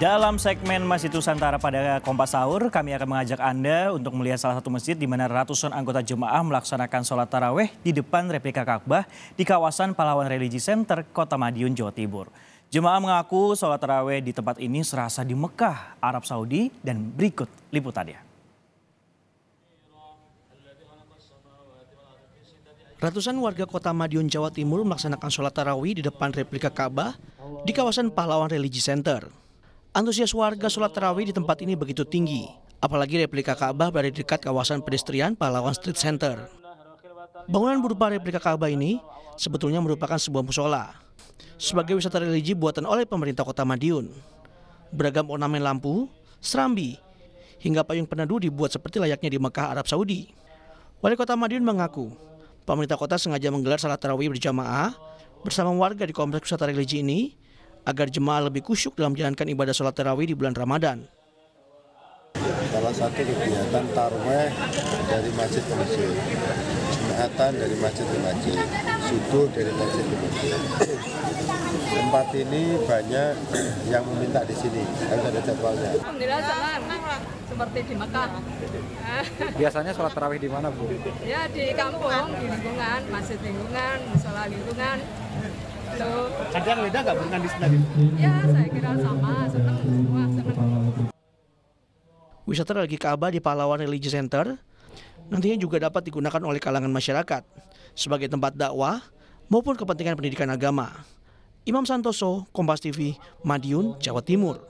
Dalam segmen Masjid Nusantara pada Kompas Sahur, kami akan mengajak Anda untuk melihat salah satu masjid di mana ratusan anggota jemaah melaksanakan sholat taraweh di depan replika Ka'bah di kawasan Pahlawan Religi Center, Kota Madiun, Jawa Timur. Jemaah mengaku sholat taraweh di tempat ini serasa di Mekah, Arab Saudi, dan berikut liputannya. Ratusan warga kota Madiun, Jawa Timur melaksanakan sholat tarawih di depan replika Ka'bah di kawasan Pahlawan Religi Center. Antusias warga sholat tarawih di tempat ini begitu tinggi, apalagi replika Ka'bah berada di dekat kawasan pedestrian Palawan Street Center. Bangunan berupa replika Ka'bah ini sebetulnya merupakan sebuah musola sebagai wisata religi buatan oleh pemerintah kota Madiun. Beragam ornamen lampu, serambi, hingga payung penadu dibuat seperti layaknya di Mekah Arab Saudi. Wali kota Madiun mengaku, pemerintah kota sengaja menggelar salat tarawih berjamaah bersama warga di kompleks wisata religi ini agar jemaah lebih kusyuk dalam menjalankan ibadah sholat terawih di bulan Ramadan. Salah satu kegiatan tarweh dari masjid ke masjid, jumatan dari masjid ke masjid, subuh dari masjid ke masjid. Tempat ini banyak yang meminta di sini, harus ada jadwalnya. Alhamdulillah senang, seperti di Mekah. Biasanya sholat terawih di mana Bu? Ya di kampung, di lingkungan, masjid lingkungan, sholat lingkungan, ada Kadang beda nggak dengan di sini? Ya, saya kira sama, senang semua, senang. Wisata religi Ka'bah di Pahlawan Religious Center nantinya juga dapat digunakan oleh kalangan masyarakat sebagai tempat dakwah maupun kepentingan pendidikan agama. Imam Santoso, Kompas TV, Madiun, Jawa Timur.